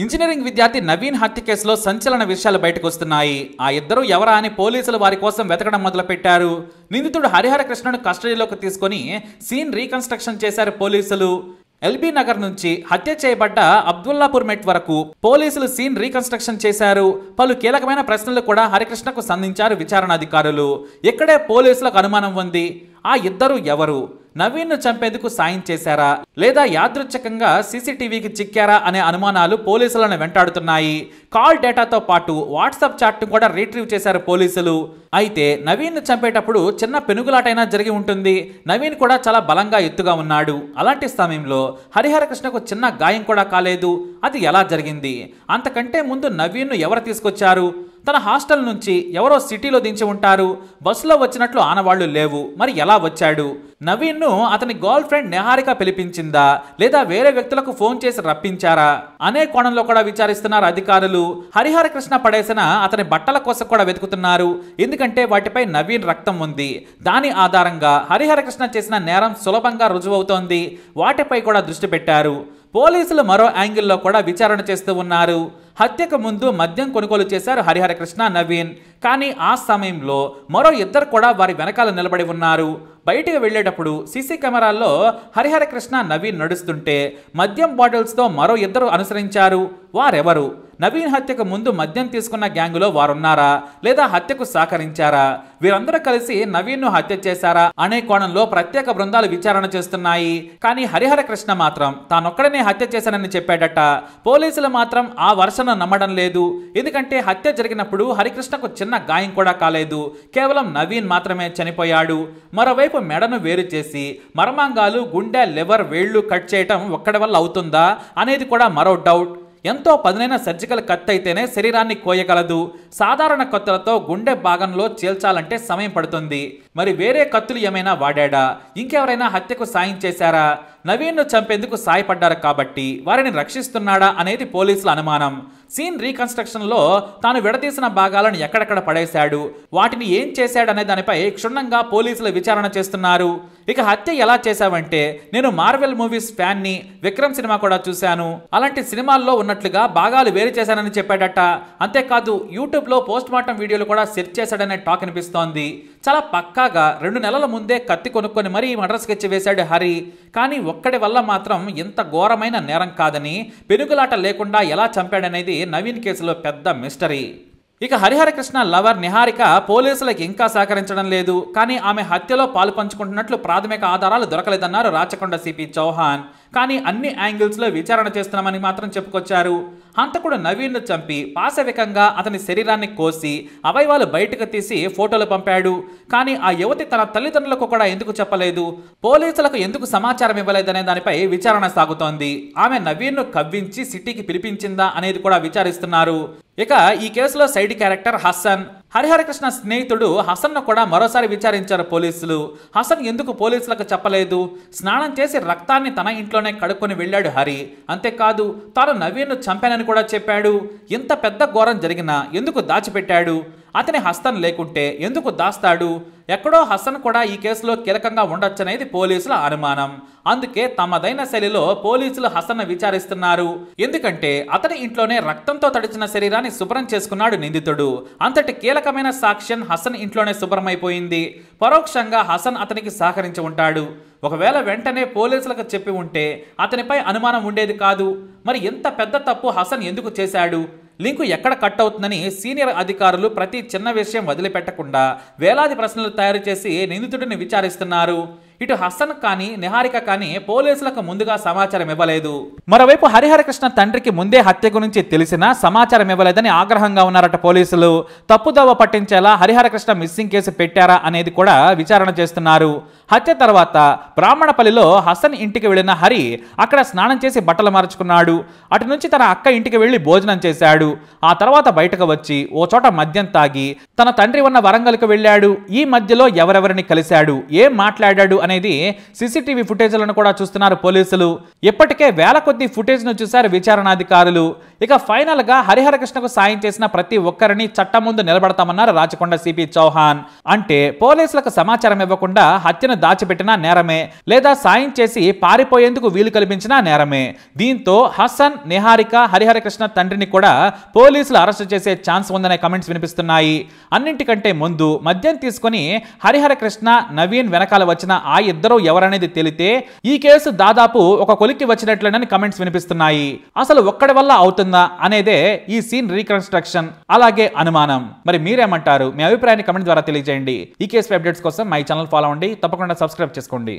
engineering విద్యార్థి నవీన్ హత్య కేసులో సంచలన విషయాలు బయటకు వస్తున్నాయి ఆ ఇద్దరు ఎవరా అని పోలీసులు వారి కోసం వెతకడం మొదలుపెట్టారు నిందితుడు హరిహర కృష్ణను కస్టడీలోకి తీసుకుని సీన్ రీకన్స్ట్రక్షన్ చేశారు పోలీసులు ఎల్బీ నగర్ నుంచి హత్య చేయబడ్డ అబ్దుల్లాపూర్ మెట్ వరకు పోలీసులు సీన్ రీకన్స్ట్రక్షన్ చేశారు పలు కీలకమైన ప్రశ్నలు కూడా హరికృష్ణకు సంధించారు విచారణ అధికారులు ఇక్కడే పోలీసులకు అనుమానం ఉంది ఆ ఇద్దరు ఎవరు నవీన్ను చంపేందుకు సాయం చేశారా లేదా యాదృచ్ఛికంగా సీసీటీవీకి చిక్కారా అనే అనుమానాలు పోలీసులను వెంటాడుతున్నాయి కాల్ డేటాతో పాటు వాట్సాప్ చాట్ను కూడా రీట్రీవ్ చేశారు పోలీసులు అయితే నవీన్ను చంపేటప్పుడు చిన్న పెనుగులాటైనా జరిగి ఉంటుంది నవీన్ కూడా చాలా బలంగా ఎత్తుగా ఉన్నాడు అలాంటి సమయంలో హరిహర కృష్ణకు చిన్న గాయం కూడా కాలేదు అది ఎలా జరిగింది అంతకంటే ముందు నవీన్ను ఎవరు తీసుకొచ్చారు తన హాస్టల్ నుంచి ఎవరో సిటీలో దించి ఉంటారు బస్సులో వచ్చినట్లు ఆనవాళ్లు లేవు మరి ఎలా వచ్చాడు నవీన్ను అతని గర్ల్ ఫ్రెండ్ నిహారిక పిలిపించిందా లేదా వేరే వ్యక్తులకు ఫోన్ చేసి రప్పించారా అనే కోణంలో కూడా విచారిస్తున్నారు అధికారులు హరిహర కృష్ణ పడేసిన అతని బట్టల కోసం కూడా వెతుకుతున్నారు ఎందుకంటే వాటిపై నవీన్ రక్తం ఉంది దాని ఆధారంగా హరిహర కృష్ణ చేసిన నేరం సులభంగా రుజువవుతోంది వాటిపై కూడా దృష్టి పెట్టారు పోలీసులు మరో యాంగిల్లో కూడా విచారణ చేస్తూ ఉన్నారు హత్యకు ముందు మద్యం కొనుగోలు చేశారు హరిహర కృష్ణ నవీన్ కానీ ఆ సమయంలో మరో ఇద్దరు కూడా వారి వెనకాల నిలబడి ఉన్నారు బయటికి వెళ్ళేటప్పుడు సీసీ కెమెరాల్లో హరిహర కృష్ణ నవీన్ నడుస్తుంటే మద్యం బాటిల్స్తో మరో ఇద్దరు అనుసరించారు వారెవరు నవీన్ హత్యకు ముందు మద్యం తీసుకున్న గ్యాంగులో వారున్నారా లేదా హత్యకు సహకరించారా వీరందరూ కలిసి నవీన్ ను హత్య చేశారా అనే కోణంలో ప్రత్యేక బృందాలు విచారణ చేస్తున్నాయి కానీ హరిహర కృష్ణ మాత్రం తానొక్కడనే హత్య చేశానని చెప్పాడట పోలీసులు మాత్రం ఆ వర్షను నమ్మడం లేదు ఎందుకంటే హత్య జరిగినప్పుడు హరికృష్ణకు చిన్న గాయం కూడా కాలేదు కేవలం నవీన్ మాత్రమే చనిపోయాడు మరోవైపు మెడను వేరు చేసి మర్మాంగాలు గుండె లివర్ వేళ్లు కట్ చేయటం ఒక్కడి వల్ల అవుతుందా అనేది కూడా మరో డౌట్ ఎంతో పదునైన సర్జికల్ కత్తి అయితేనే శరీరాన్ని కోయగలదు సాధారణ కత్తులతో గుండె భాగంలో చేల్చాలంటే సమయం పడుతుంది మరి వేరే కత్తులు ఏమైనా వాడాడా ఇంకెవరైనా హత్యకు సాయం చేశారా నవీన్ను చంపేందుకు సాయపడ్డారు కాబట్టి వారిని రక్షిస్తున్నాడా అనేది పోలీసుల అనుమానం సీన్ రీకన్స్ట్రక్షన్లో తాను విడదీసిన భాగాలను ఎక్కడెక్కడ పడేశాడు వాటిని ఏం చేశాడనే దానిపై క్షుణ్ణంగా పోలీసులు విచారణ చేస్తున్నారు ఇక హత్య ఎలా చేశావంటే నేను మార్వెల్ మూవీస్ ఫ్యాన్ని విక్రమ్ సినిమా కూడా చూశాను అలాంటి సినిమాల్లో ఉన్నట్లుగా భాగాలు వేరు చేశానని చెప్పాడట అంతేకాదు యూట్యూబ్లో పోస్ట్ మార్టం వీడియోలు కూడా సెర్చ్ చేశాడనే టాక్ అనిపిస్తోంది చాలా పక్కాగా రెండు నెలల ముందే కత్తి కొనుక్కొని మరీ మడ్రస్కి ఇచ్చి వేశాడు హరి కానీ ఒక్కడి వల్ల మాత్రం ఇంత ఘోరమైన నేరం కాదని పెనుగులాట లేకుండా ఎలా చంపాడనేది నవీన్ కేసులో పెద్ద మిస్టరీ ఇక హరిహరకృష్ణ లవర్ నిహారిక పోలీసులకు ఇంకా సహకరించడం లేదు కానీ ఆమె హత్యలో పాల్పంచుకుంటున్నట్లు ప్రాథమిక ఆధారాలు దొరకలేదన్నారు రాచకొండ సిపి చౌహాన్ కానీ అన్ని యాంగిల్స్లో విచారణ చేస్తున్నామని మాత్రం చెప్పుకొచ్చారు హంతకుడు నవీన్ను చంపి పాశవికంగా అతని శరీరాన్ని కోసి అవయవాలు బయటకు తీసి ఫోటోలు పంపాడు కానీ ఆ యువతి తన తల్లిదండ్రులకు కూడా ఎందుకు చెప్పలేదు పోలీసులకు ఎందుకు సమాచారం ఇవ్వలేదనే దానిపై విచారణ సాగుతోంది ఆమె నవీన్ను కవ్వించి సిటీకి పిలిపించిందా అనేది కూడా విచారిస్తున్నారు ఇక ఈ కేసులో సైడ్ క్యారెక్టర్ హసన్ హరిహరకృష్ణ స్నేహితుడు హసన్ను కూడా మరోసారి విచారించారు పోలీసులు హసన్ ఎందుకు పోలీసులకు చెప్పలేదు స్నానం చేసి రక్తాన్ని తన ఇంట్లోనే కడుక్కొని వెళ్ళాడు హరి అంతేకాదు తాను నవీన్ను చంపానని కూడా చెప్పాడు ఇంత పెద్ద ఘోరం జరిగినా ఎందుకు దాచిపెట్టాడు అతని హస్తం లేకుంటే ఎందుకు దాస్తాడు ఎక్కడో హసన్ కూడా ఈ కేసులో కీలకంగా ఉండొచ్చనేది పోలీసుల అనుమానం అందుకే తమదైన శైలిలో పోలీసులు హసన్ విచారిస్తున్నారు ఎందుకంటే అతని ఇంట్లోనే రక్తంతో తడిచిన శరీరాన్ని శుభ్రం చేసుకున్నాడు నిందితుడు అంతటి కీలకమైన సాక్ష్యం హసన్ ఇంట్లోనే శుభ్రమైపోయింది పరోక్షంగా హసన్ అతనికి సహకరించి ఉంటాడు ఒకవేళ వెంటనే పోలీసులకు చెప్పి ఉంటే అతనిపై అనుమానం ఉండేది కాదు మరి ఎంత పెద్ద తప్పు హసన్ ఎందుకు చేశాడు లింకు ఎక్కడ కట్ అవుతుందని సీనియర్ అధికారులు ప్రతి చిన్న విషయం వదిలిపెట్టకుండా వేలాది ప్రశ్నలు తయారు చేసి నిందితుడిని విచారిస్తున్నారు ఇటు హసన్ కానీ నిహారిక కానీ పోలీసులకు ముందుగా సమాచారం ఇవ్వలేదు మరోవైపు హరిహరకృష్ణ తండ్రికి ముందే హత్య గురించి తెలిసినా సమాచారం ఇవ్వలేదని ఆగ్రహంగా ఉన్నారట పోలీసులు తప్పుదోవ పట్టించేలా హరిహరకృష్ణ మిస్సింగ్ కేసు పెట్టారా అనేది కూడా విచారణ చేస్తున్నారు హత్య తర్వాత బ్రాహ్మణపల్లిలో హసన్ ఇంటికి వెళ్ళిన హరి అక్కడ స్నానం చేసి బట్టలు మార్చుకున్నాడు అటు నుంచి తన అక్క ఇంటికి వెళ్లి భోజనం చేశాడు ఆ తర్వాత బయటకు వచ్చి ఓ చోట మద్యం తాగి తన తండ్రి ఉన్న వరంగల్కి వెళ్ళాడు ఈ మధ్యలో ఎవరెవరిని కలిశాడు ఏం మాట్లాడాడు అనేది సీసీటీవీ ఫుటేజ్లను కూడా చూస్తున్నారు పోలీసులు ఇప్పటికే వేల కొద్ది ఫుటేజ్ను చూశారు విచారణాధికారులు ఇక ఫైనల్ గా హరిహర కృష్ణకు సాయం చేసిన ప్రతి ఒక్కరిని చట్టం ముందు నిలబడతామన్నారు రాచకొండ సిపి చౌహాన్ అంటే పోలీసులకు సమాచారం ఇవ్వకుండా హత్యను దాచిపెట్టిన నేరమే లేదా సాయం చేసి పారిపోయేందుకు వీలు కల్పించిన నేరమే దీంతో హసన్ నిహారిక హరిహరకృష్ణ తండ్రిని కూడా పోలీసులు అరెస్ట్ చేసే ఛాన్స్ ఉందనే కమెంట్స్ వినిపిస్తున్నాయి అన్నింటికంటే ముందు మద్యం తీసుకుని హరిహరకృష్ణ నవీన్ వెనకాల వచ్చిన ఆ ఇద్దరు ఎవరనేది తెలితే ఈ కేసు దాదాపు ఒక కొలిక్కి వచ్చినట్లేనని కమెంట్స్ వినిపిస్తున్నాయి అసలు ఒక్కడి వల్ల అవుతుంది అవుతుందా అనేదే ఈ సీన్ రీకన్స్ట్రక్షన్ అలాగే అనుమానం మరి మీరేమంటారు మీ అభిప్రాయాన్ని కమెంట్ ద్వారా తెలియజేయండి ఈ కేసు అప్డేట్స్ కోసం మై ఛానల్ ఫాలో అవ్వండి తప్పకుండా సబ్స్క్రైబ్ చేసుకోండి